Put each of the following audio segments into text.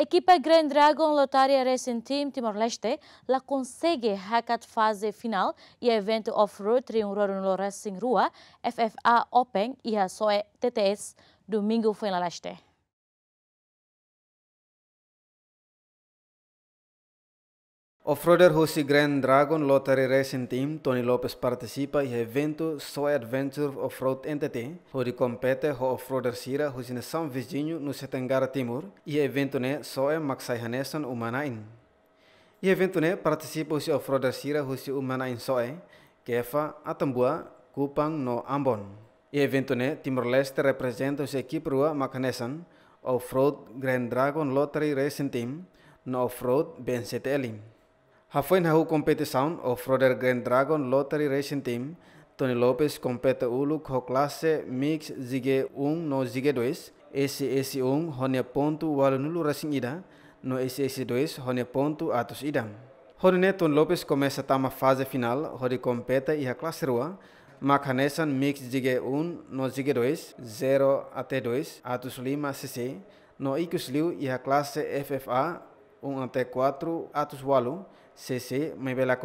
Equipa Grand Dragon Lotaria Racing Team Timor-Leste la consegue hakat fase final e evento off-road no Racing Rua FFA Open e a SOE TTS domingo foi na Leste. Offroader Husi Grand Dragon Lottery Racing Team, Tony Lopez participa in evento Soy Adventure Offroad road for di compete ho offroader Sira Rosine San Vizinho no Setengara Timur, i evento ne Soy Maxai Hanesan Umanain. I evento ne participa o offroader Sira Rossi Umanain Soy, Kefa Atambua, Kupang no Ambon. I evento ne Timor Leste representa sua equipe rua Makanesan, Offroad Grand Dragon Lottery Racing Team, no Offroad Ben Setelim. Hafuenhahu competição, o Froder Grand Dragon Lottery Racing Team, Tony Lopes compete ulu com classe Mix zg 1 no zg 2, SS1 hone ponto walunulu racing ida, no SS2 hone ponto Atos ida. Honene Tony Lopes começa tama tá fase final, hori compete e a classe rua, Macanessan Mix zg 1 no zg 2, 0 até 2, Atos Lima cc, no Icus Liu e a classe FFA un ante cuatro atus walu CC me bela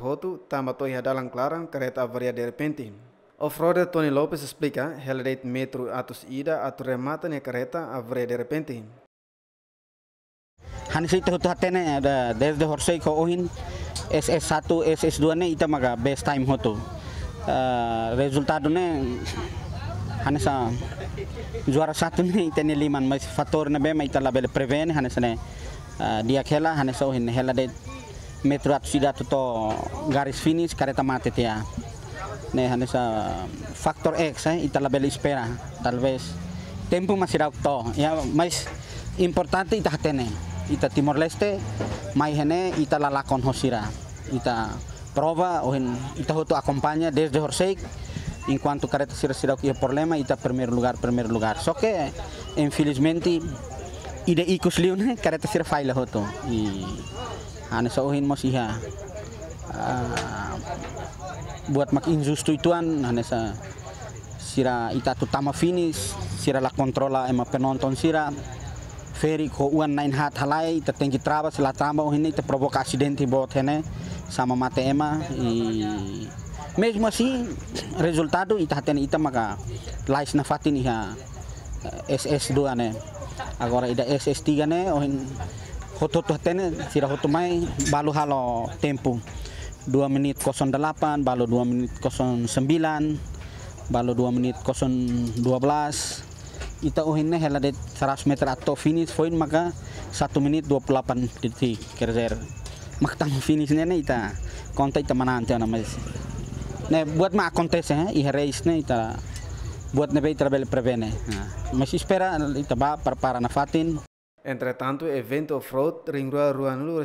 hotu tamba toy hadalan claran kereta varia de repente. Offroader Tony Lopez explica rate metro atus ida atu remata ne kereta avaria de repente. Hanisito tu hatene ada desde horse ko ohin SS1 SS2 ne maga best time hotu. Uh, ah, resultado ne hanesa juara satu ne itene liman mas fator nabe mas itala bele preven, hanesa ne Ah, dia kela, hane so hin hela de metro at sida to garis finish kareta mate tia ne hane sa factor x eh ita label espera talvez tempo masih to ya mais importante ita hatene ita timor leste mai hene ita lalakon hosira ita prova o en ita hoto acompaña desde Horseik In cuanto careta sira sira que problema ita primer lugar primer lugar so que infelizmente ide ikus liun kareta sir ho to, i ane sauhin mo siha uh, buat mak injustu ituan ane sa sira ita tutama finish sira la kontrola ema penonton sira Ferry ko uan nine hat halai tetengki trabas la tramba oh ini terprovokasi denti bot hene sama mate ema i mesmo assim resultado ita hatene ita maka lais na fatin iha eh, SS2 ane Agora ida SSD gane ohin to tene sira mai balu halo tempo 2 menit 08 balu 2 menit 09 balu 2 menit 012 ita ne hela de 100 meter atau finish poin maka 1 menit 28 detik kerzer maktang finish finishnya ne ita kontak teman nanti nama ne buat ma kontes ya i race ne ita buat nebe travel prevene. Nah, masih espera itaba para para nafatin. Entretanto, event off-road ring luar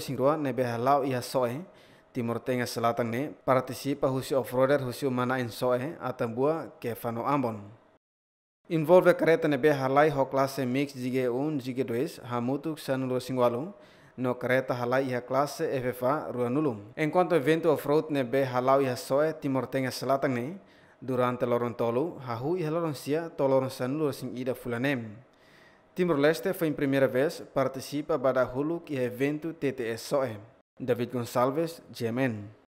sing dua nebe halau ia soe. Timur Tengah Selatan ne partisipa husi off-roader mana in soe atau buah kefano Ambon. Involve kereta nebe halai ho klase mix jige un jige dois hamutuk sanulu singwalu no kereta halai ia klase FFA ruanulu. Enquanto evento off-road nebe halau ia soe Timur Tengah Selatan ne durante la hahu tolo, Rahu e san toleranciando Laurência ida fulanem. Timur leste foi em primeira vez participa para Huluk eventu evento Soem. David Gonçalves, Jemen.